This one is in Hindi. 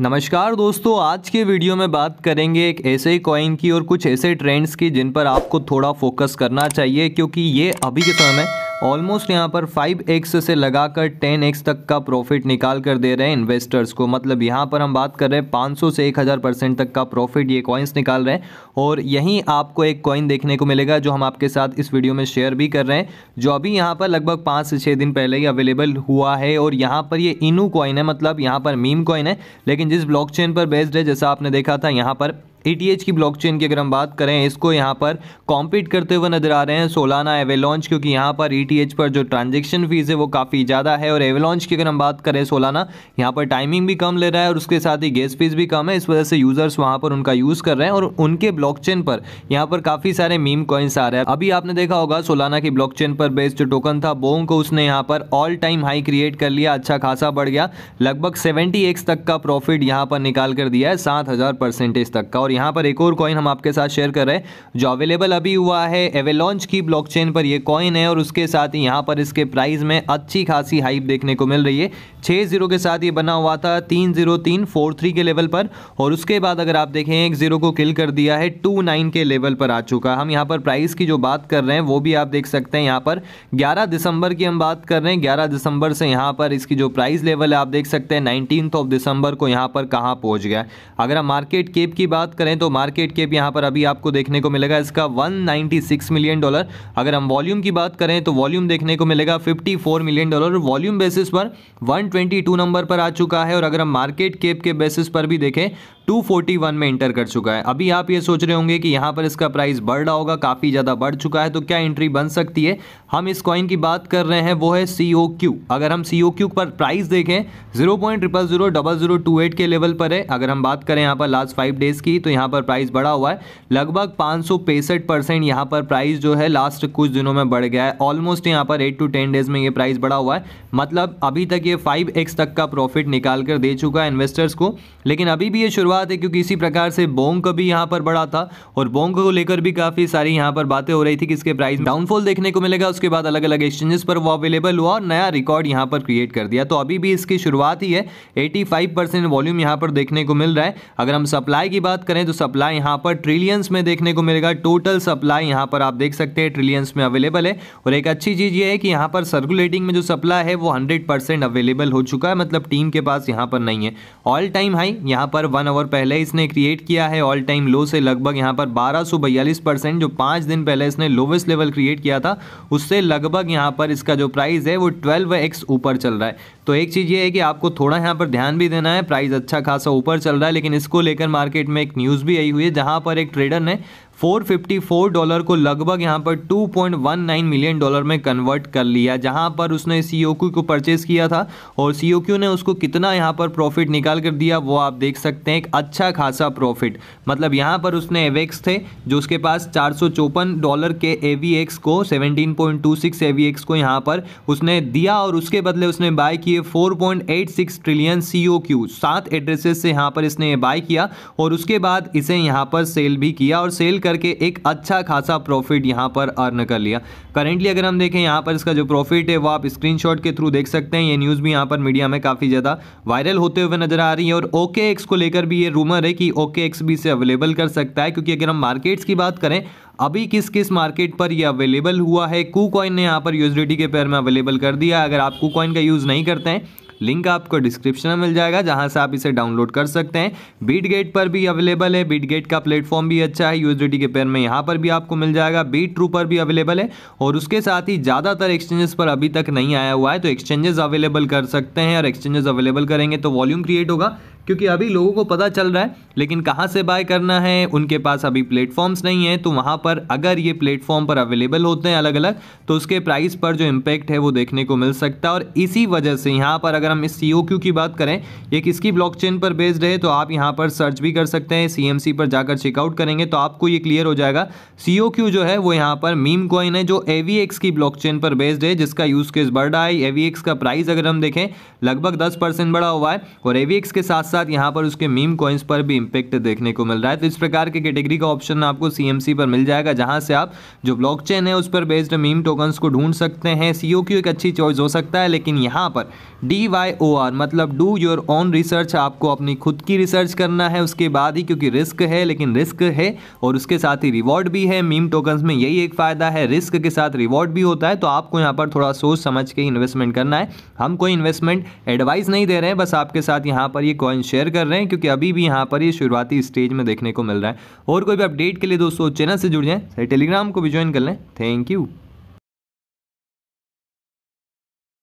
नमस्कार दोस्तों आज के वीडियो में बात करेंगे एक ऐसे ही कॉइन की और कुछ ऐसे ट्रेंड्स की जिन पर आपको थोड़ा फोकस करना चाहिए क्योंकि ये अभी के समय में ऑलमोस्ट यहाँ पर 5x से लगाकर 10x तक का प्रॉफिट निकाल कर दे रहे हैं इन्वेस्टर्स को मतलब यहाँ पर हम बात कर रहे हैं 500 से 1000 परसेंट तक का प्रॉफिट ये कॉइन्स निकाल रहे हैं और यहीं आपको एक कॉइन देखने को मिलेगा जो हम आपके साथ इस वीडियो में शेयर भी कर रहे हैं जो अभी यहाँ पर लगभग पाँच से छः दिन पहले ही अवेलेबल हुआ है और यहाँ पर ये इनू कॉइन है मतलब यहाँ पर मीम कॉइन है लेकिन जिस ब्लॉक पर बेस्ड है जैसा आपने देखा था यहाँ पर ई की ब्लॉकचेन की अगर हम बात करें इसको यहाँ पर कॉम्पीट करते हुए नजर आ रहे हैं सोलाना एवेलॉन्च क्योंकि यहाँ पर ई e पर जो ट्रांजेक्शन फीस है वो काफ़ी ज़्यादा है और एवेलॉन्च की अगर हम बात करें सोलाना यहाँ पर टाइमिंग भी कम ले रहा है और उसके साथ ही गैस फीस भी कम है इस वजह से यूज़र्स वहाँ पर उनका यूज़ कर रहे हैं और उनके ब्लॉक पर यहाँ पर काफ़ी सारे मीम कॉइन्स आ रहे हैं अभी आपने देखा होगा सोलाना की ब्लॉक पर बेस्ड जो टोकन था बोंग को उसने यहाँ पर ऑल टाइम हाई क्रिएट कर लिया अच्छा खासा बढ़ गया लगभग सेवेंटी तक का प्रॉफिट यहाँ पर निकाल कर दिया है सात परसेंटेज तक का और यहाँ पर एक और कॉइन हम आपके साथ शेयर कर रहे हैं जो अवेलेबल अभी हुआ है एवेलॉन्च की ब्लॉकचेन पर ये कॉइन है और उसके साथ ही यहाँ पर इसके प्राइस में अच्छी खासी हाइप देखने को मिल रही है छः जीरो के साथ ये बना हुआ था तीन जीरो तीन फोर थ्री के लेवल पर और उसके बाद अगर आप देखें एक जीरो को किल कर दिया है टू नाइन के लेवल पर आ चुका है हम यहाँ पर प्राइस की जो बात कर रहे हैं वो भी आप देख सकते हैं यहाँ पर ग्यारह दिसंबर की हम बात कर रहे हैं ग्यारह दिसंबर से यहाँ पर इसकी जो प्राइस लेवल है आप देख सकते हैं नाइनटीन ऑफ दिसंबर को यहाँ पर कहाँ पहुँच गया अगर हम मार्केट केप की बात करें करें तो मार्केट केप यहाँ पर अभी आपको देखने को मिलेगा इसका 196 मिलियन डॉलर अगर हम वॉल्यूम की बात करें तो वॉल्यूम देखने को मिलेगा 54 मिलियन डॉलर वॉल्यूम बेसिस पर 122 नंबर पर आ चुका है और अगर हम मार्केट केप के बेसिस पर भी देखें 241 में इंटर कर चुका है अभी आप ये सोच रहे होंगे कि यहाँ पर इसका प्राइस बढ़ रहा होगा काफ़ी ज़्यादा बढ़ चुका है तो क्या एंट्री बन सकती है हम इस कॉइन की बात कर रहे हैं वो है सी अगर हम सी पर प्राइस देखें zero point triple zero zero double two eight के लेवल पर है अगर हम बात करें यहाँ पर लास्ट फाइव डेज़ की तो यहाँ पर प्राइस बढ़ा हुआ है लगभग पाँच परसेंट यहाँ पर प्राइस जो है लास्ट कुछ दिनों में बढ़ गया है ऑलमोस्ट यहाँ पर एट टू टेन डेज़ में ये प्राइस बढ़ा हुआ है मतलब अभी तक ये फाइव तक का प्रॉफिट निकाल कर दे चुका है इन्वेस्टर्स को लेकिन अभी भी ये शुरुआत बात है क्योंकि इसी प्रकार से बोंग का भी यहाँ पर बढ़ा था और बोंग को लेकर भी काफ़ी सारी यहाँ पर बातें हो रही थी कि इसके प्राइस डाउनफॉल देखने को मिलेगा उसके बाद अलग अलग एक्सचेंजेस पर वो अवेलेबल हुआ और नया रिकॉर्ड यहाँ पर क्रिएट कर दिया तो अभी भी इसकी शुरुआत ही है एटी वॉल्यूम यहाँ पर देखने को मिल रहा है अगर हम सप्लाई की बात करें तो सप्लाई यहाँ पर ट्रिलियंस में देखने को मिलेगा टोटल सप्लाई यहाँ पर आप देख सकते हैं ट्रिलियंस में अवेलेबल है और एक अच्छी चीज़ ये है कि यहाँ पर सर्कुलेटिंग में जो सप्लाई है वो हंड्रेड अवेलेबल हो चुका है मतलब टीम के पास यहाँ पर नहीं है ऑल टाइम हाई यहाँ पर वन आवर और पहले इसने क्रिएट किया है ऑल टाइम लो से लगभग यहाँ पर बारह जो पाँच दिन पहले इसने लोवेस्ट लेवल क्रिएट किया था उससे लगभग यहाँ पर इसका जो प्राइस है वो ट्वेल्व ऊपर चल रहा है तो एक चीज़ ये है कि आपको थोड़ा यहाँ पर ध्यान भी देना है प्राइस अच्छा खासा ऊपर चल रहा है लेकिन इसको लेकर मार्केट में एक न्यूज़ भी आई हुई है जहाँ पर एक ट्रेडर ने 454 डॉलर को लगभग यहाँ पर 2.19 मिलियन डॉलर में कन्वर्ट कर लिया जहाँ पर उसने सी को परचेस किया था और सी ने उसको कितना यहाँ पर प्रॉफिट निकाल कर दिया वो आप देख सकते हैं एक अच्छा खासा प्रॉफिट मतलब यहाँ पर उसने एवेक्स थे जो उसके पास चार डॉलर के ए को 17.26 ए को यहाँ पर उसने दिया और उसके बदले उसने बाय किए सिक्स ट्रिलियन सी सात एड्रेसेस से यहाँ पर इसने बाय किया और उसके बाद इसे यहाँ पर सेल भी किया और सेल करके एक अच्छा खासा प्रॉफिट यहाँ पर अर्न कर लिया करेंटली अगर हम देखें यहाँ पर इसका जो प्रॉफिट है वो आप स्क्रीन के थ्रू देख सकते हैं ये न्यूज़ भी यहाँ पर मीडिया में काफ़ी ज़्यादा वायरल होते हुए नजर आ रही है और ओके को लेकर भी ये रूमर है कि ओके भी इसे अवेलेबल कर सकता है क्योंकि अगर हम मार्केट्स की बात करें अभी किस किस मार्केट पर ये अवेलेबल हुआ है कूकॉइन ने यहाँ पर यूएसडीटी के पैर में अवेलेबल कर दिया अगर आप कूकॉइन का यूज़ नहीं करते हैं लिंक आपको डिस्क्रिप्शन में मिल जाएगा जहाँ से आप इसे डाउनलोड कर सकते हैं बीट गेट पर भी अवेलेबल है बीट गेट का प्लेटफॉर्म भी अच्छा है यूएसडीटी के पेयर में यहाँ पर भी आपको मिल जाएगा बीट ट्रू पर भी अवेलेबल है और उसके साथ ही ज़्यादातर एक्सचेंजेस पर अभी तक नहीं आया हुआ है तो एक्सचेंजेस अवेलेबल कर सकते हैं और एक्सचेंजेस अवेलेबल करेंगे तो वॉल्यूम क्रिएट होगा क्योंकि अभी लोगों को पता चल रहा है लेकिन कहाँ से बाय करना है उनके पास अभी प्लेटफॉर्म्स नहीं है तो वहाँ पर अगर ये प्लेटफॉर्म पर अवेलेबल होते हैं अलग अलग तो उसके प्राइस पर जो इम्पैक्ट है वो देखने को मिल सकता है और इसी वजह से यहाँ पर अगर हम इस सी की बात करें ये किसकी ब्लॉक पर बेस्ड है तो आप यहाँ पर सर्च भी कर सकते हैं सी पर जाकर चेकआउट करेंगे तो आपको ये क्लियर हो जाएगा सी जो है वो यहाँ पर मीम कॉइन है जो ए की ब्लॉक पर बेस्ड है जिसका यूज केस बढ़ रहा है ए का प्राइस अगर हम देखें लगभग दस परसेंट बढ़ा हुआ है और ए के साथ साथ साथ यहाँ पर उसके मीम कॉइन्स पर भी इम्पेक्ट देखने को मिल रहा है तो इस प्रकार के कैटेगरी का ऑप्शन आपको सी पर मिल जाएगा जहाँ से आप जो ब्लॉक है उस पर बेस्ड मीम टोकन्स को ढूंढ सकते हैं सी एक अच्छी चॉइस हो सकता है लेकिन यहाँ पर डी मतलब डू योर ओन रिसर्च आपको अपनी खुद की रिसर्च करना है उसके बाद ही क्योंकि रिस्क है लेकिन रिस्क है और उसके साथ ही रिवॉर्ड भी है मीम टोकन्स में यही एक फ़ायदा है रिस्क के साथ रिवॉर्ड भी होता है तो आपको यहाँ पर थोड़ा सोच समझ के इन्वेस्टमेंट करना है हम कोई इन्वेस्टमेंट एडवाइस नहीं दे रहे हैं बस आपके साथ यहाँ पर ये कॉइन शेयर कर रहे हैं क्योंकि अभी भी यहाँ पर ये शुरुआती स्टेज में देखने को मिल रहा है और कोई भी अपडेट के लिए दोस्तों चैनल से जुड़ जाएँ टेलीग्राम को भी ज्वाइन कर लें थैंक यू